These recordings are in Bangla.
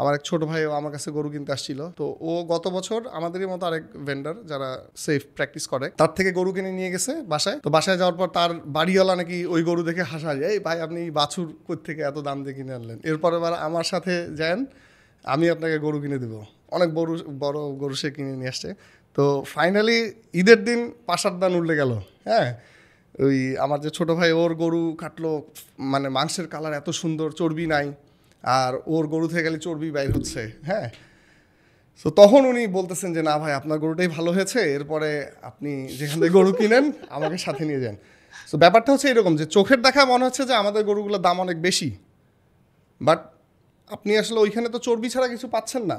আমার এক ছোট ভাইও আমার কাছে গরু কিনতে আসছিল তো ও গত বছর আমাদেরই মতো আরেক ভেন্ডার যারা সেফ প্র্যাকটিস করে তার থেকে গরু কিনে নিয়ে গেছে বাসায় তো বাসায় যাওয়ার পর তার বাড়িওয়ালা নাকি ওই গরু দেখে হাসা এই ভাই আপনি বাছুর থেকে এত দাম দিয়ে কিনে আনলেন এরপর এবার আমার সাথে যান আমি আপনাকে গরু কিনে দেবো অনেক বড় বড় গরু সে কিনে নিয়ে আসছে তো ফাইনালি ঈদের দিন পাশার দান উঠলে গেল হ্যাঁ ওই আমার যে ছোট ভাই ওর গরু কাটলো মানে মাংসের কালার এত সুন্দর চর্বি নাই আর ওর গরু থেকে গেলে চর্বি বাইর হচ্ছে হ্যাঁ তো তখন উনি বলতেছেন যে না ভাই আপনার গরুটাই ভালো হয়েছে এরপরে আপনি যেখানে গরু কিনেন আমাকে সাথে নিয়ে যান তো ব্যাপারটা হচ্ছে এরকম যে চোখের দেখা মনে হচ্ছে যে আমাদের গরুগুলোর দাম অনেক বেশি বাট আপনি আসলে ওইখানে তো চর্বি ছাড়া কিছু পাচ্ছেন না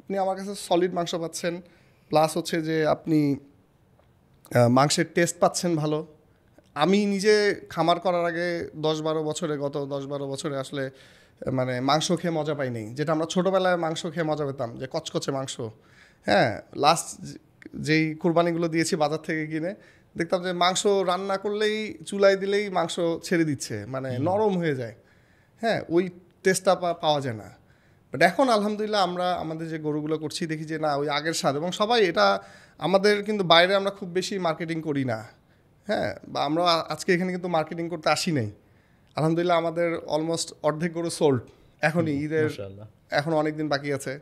আপনি আমার কাছে সলিড মাংস পাচ্ছেন প্লাস হচ্ছে যে আপনি মাংসের টেস্ট পাচ্ছেন ভালো আমি নিজে খামার করার আগে দশ বারো বছরে গত দশ বারো বছরে আসলে মানে মাংস খেয়ে মজা পাইনি যেটা আমরা ছোটোবেলায় মাংস খেয়ে মজা পেতাম যে কচকচে মাংস হ্যাঁ লাস্ট যেই কোরবানিগুলো দিয়েছি বাজার থেকে কিনে দেখতাম যে মাংস রান্না করলেই চুলায় দিলেই মাংস ছেড়ে দিচ্ছে মানে নরম হয়ে যায় হ্যাঁ ওই টেস্টটা পাওয়া যায় না বাট এখন আলহামদুলিল্লাহ আমরা আমাদের যে গরুগুলো করছি দেখি যে না ওই আগের স্বাদ এবং সবাই এটা আমাদের কিন্তু বাইরে আমরা খুব বেশি মার্কেটিং করি না হ্যাঁ বা আমরা আজকে এখানে কিন্তু মার্কেটিং করতে আসি নাই আলহামদুলিল্লাহ আমাদের অলমোস্ট অর্ধেক গরু সোল্ড এখনই ঈদের এখন অনেক দিন বাকি আছে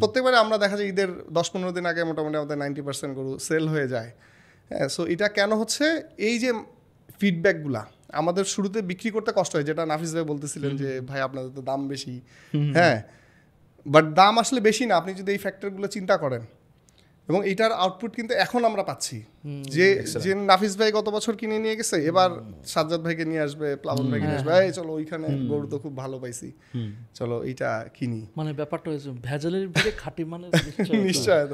প্রত্যেকবারে আমরা দেখা যায় ঈদের দশ পনেরো দিন আগে মোটামুটি আমাদের নাইনটি পার্সেন্ট গরু সেল হয়ে যায় হ্যাঁ সো এটা কেন হচ্ছে এই যে ফিডব্যাকগুলা আমাদের শুরুতে বিক্রি করতে কষ্ট হয় যেটা নাফিস ভাই বলতেছিলেন যে ভাই আপনাদের তো দাম বেশি হ্যাঁ বাট দাম আসলে বেশি না আপনি যদি এই ফ্যাক্টরগুলো চিন্তা করেন এবং এটার আউটপুট কিন্তু এখন আমরা পাচ্ছি যে যে নাফিস ভাই গত বছর কিনে নিয়ে গেছে এবার সাজ্জাদ ভাইকে নিয়ে আসবে প্লাবন ভাইকে নিয়ে আসবে চলো ওইখানে গরু তো খুব ভালো পাইছি চলো এইটা কিনি মানে ব্যাপারটা হয়েছে ভেজালের খাটি মানে নিশ্চয়